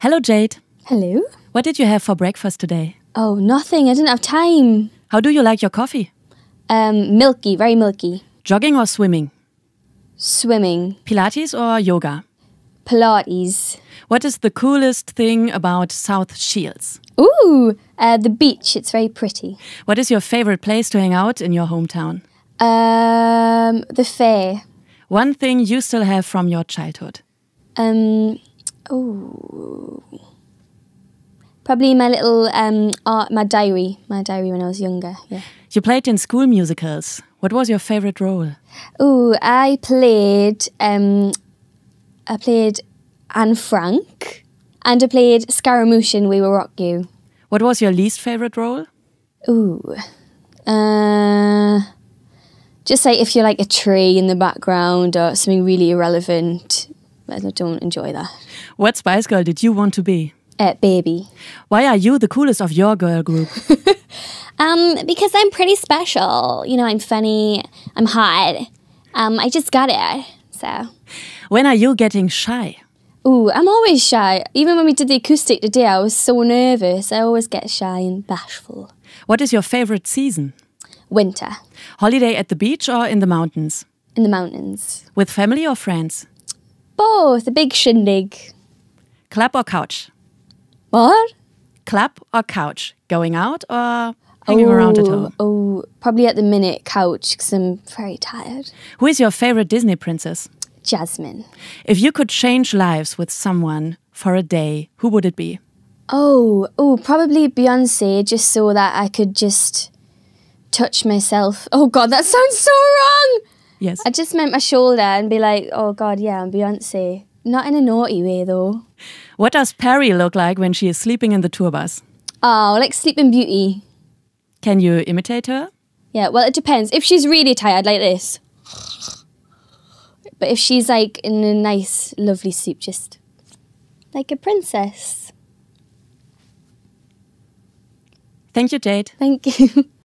Hello, Jade. Hello. What did you have for breakfast today? Oh, nothing. I didn't have time. How do you like your coffee? Um, milky, very milky. Jogging or swimming? Swimming. Pilates or yoga? Pilates. What is the coolest thing about South Shields? Ooh, uh, the beach. It's very pretty. What is your favorite place to hang out in your hometown? Um, the fair. One thing you still have from your childhood? Um, Oh, probably my little um, art, my diary, my diary when I was younger. Yeah. You played in school musicals. What was your favorite role? Oh, I played, um, I played Anne Frank, and I played Scaramouche in We Will Rock You. What was your least favorite role? Oh, uh, just say if you're like a tree in the background or something really irrelevant. I don't enjoy that. What Spice Girl did you want to be? Uh, baby. Why are you the coolest of your girl group? um, because I'm pretty special. You know, I'm funny, I'm hot. Um, I just got it. So. When are you getting shy? Ooh, I'm always shy. Even when we did the acoustic today, I was so nervous. I always get shy and bashful. What is your favorite season? Winter. Holiday at the beach or in the mountains? In the mountains. With family or friends? Both. A big shindig. Clap or couch? What? Clap or couch? Going out or hanging oh, around at home? Oh, oh, probably at the minute couch because I'm very tired. Who is your favorite Disney princess? Jasmine. If you could change lives with someone for a day, who would it be? Oh, oh, probably Beyonce, just so that I could just touch myself. Oh God, that sounds so wrong. Yes. I just meant my shoulder and be like, oh God, yeah, I'm Beyonce. Not in a naughty way though. What does Perry look like when she is sleeping in the tour bus? Oh, like Sleeping Beauty. Can you imitate her? Yeah, well, it depends. If she's really tired, like this. But if she's like in a nice, lovely sleep, just like a princess. Thank you, Jade. Thank you.